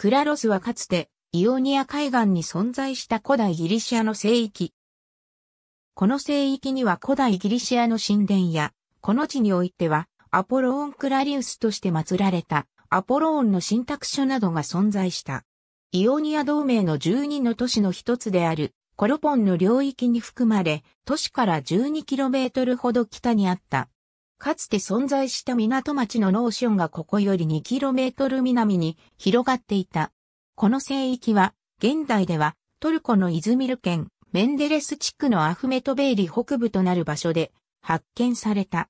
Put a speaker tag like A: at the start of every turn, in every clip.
A: クラロスはかつてイオニア海岸に存在した古代ギリシアの聖域。この聖域には古代ギリシアの神殿や、この地においてはアポローン・クラリウスとして祀られたアポローンの信託書などが存在した。イオニア同盟の12の都市の一つであるコロポンの領域に含まれ、都市から 12km ほど北にあったかつて存在した港町のノーションがここより 2km 南に広がっていた。この聖域は、現代ではトルコのイズミル県メンデレス地区のアフメトベイリ北部となる場所で発見された。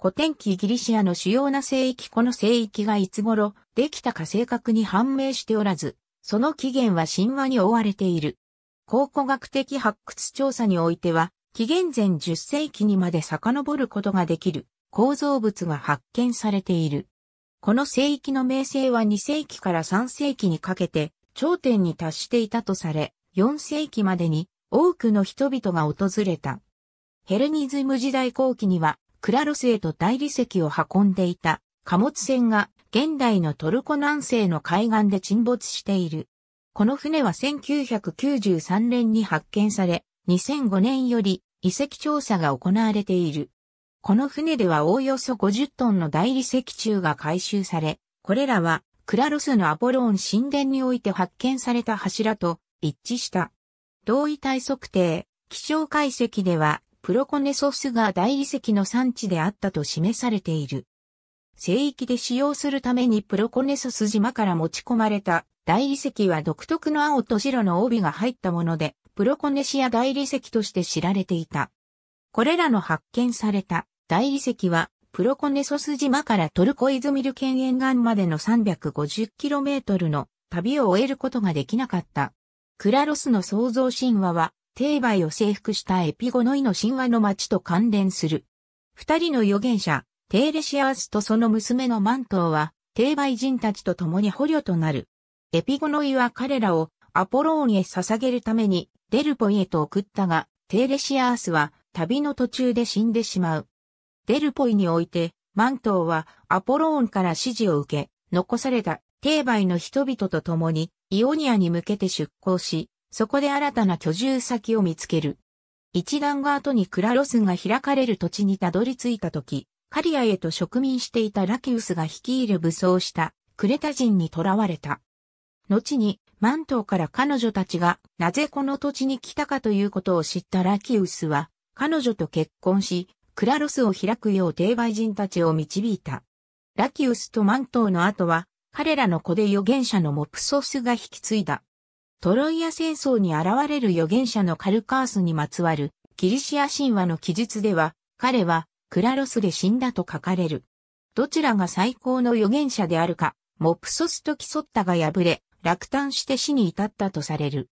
A: 古典期ギリシアの主要な聖域この聖域がいつ頃できたか正確に判明しておらず、その起源は神話に覆われている。考古学的発掘調査においては、紀元前10世紀にまで遡ることができる。構造物が発見されている。この聖域の名声は2世紀から3世紀にかけて頂点に達していたとされ、4世紀までに多くの人々が訪れた。ヘレニズム時代後期にはクラロスへと大理石を運んでいた貨物船が現代のトルコ南西の海岸で沈没している。この船は1993年に発見され、2005年より遺跡調査が行われている。この船ではおおよそ50トンの大理石柱が回収され、これらはクラロスのアポローン神殿において発見された柱と一致した。同位体測定、気象解析ではプロコネソスが大理石の産地であったと示されている。聖域で使用するためにプロコネソス島から持ち込まれた大理石は独特の青と白の帯が入ったもので、プロコネシア大理石として知られていた。これらの発見された大理石は、プロコネソス島からトルコイズミル県沿岸までの 350km の旅を終えることができなかった。クラロスの創造神話は、テーバイを征服したエピゴノイの神話の町と関連する。二人の預言者、テーレシアースとその娘のマントーは、テーバイ人たちと共に捕虜となる。エピゴノイは彼らをアポローンへ捧げるためにデルポイへと送ったが、テーレシアースは旅の途中で死んでしまう。デルポイにおいて、マントーはアポローンから指示を受け、残された定売の人々と共にイオニアに向けて出港し、そこで新たな居住先を見つける。一段が後にクラロスが開かれる土地にたどり着いた時、カリアへと植民していたラキウスが率いる武装したクレタ人に囚われた。後にマントーから彼女たちがなぜこの土地に来たかということを知ったラキウスは彼女と結婚し、クラロスを開くよう帝外人たちを導いた。ラキウスとマントーの後は、彼らの子で預言者のモプソスが引き継いだ。トロイア戦争に現れる預言者のカルカースにまつわるキリシア神話の記述では、彼はクラロスで死んだと書かれる。どちらが最高の預言者であるか、モプソスと競ったが敗れ、落胆して死に至ったとされる。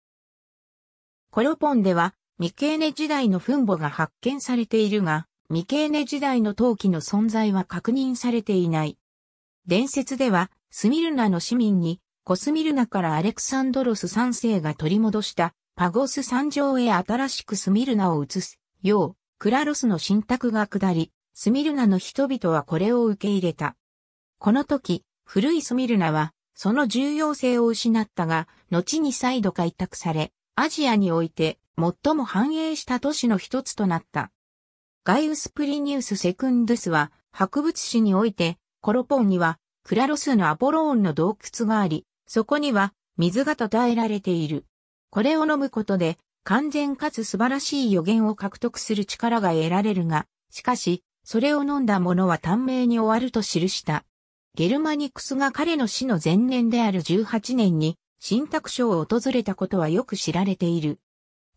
A: コロポンでは、ミケーネ時代の墳墓が発見されているが、ミケーネ時代の陶器の存在は確認されていない。伝説では、スミルナの市民に、コスミルナからアレクサンドロス3世が取り戻したパゴス山上へ新しくスミルナを移す、よう、クラロスの信託が下り、スミルナの人々はこれを受け入れた。この時、古いスミルナは、その重要性を失ったが、後に再度開拓され、アジアにおいて最も繁栄した都市の一つとなった。ガイウス・プリニウス・セクンドゥスは、博物史において、コロポンには、クラロスのアポローンの洞窟があり、そこには、水が称えられている。これを飲むことで、完全かつ素晴らしい予言を獲得する力が得られるが、しかし、それを飲んだ者は短命に終わると記した。ゲルマニクスが彼の死の前年である18年に、信託賞を訪れたことはよく知られている。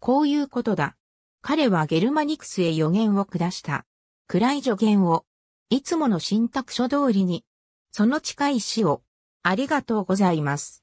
A: こういうことだ。彼はゲルマニクスへ予言を下した。暗い助言を、いつもの信託書通りに、その近い死を、ありがとうございます。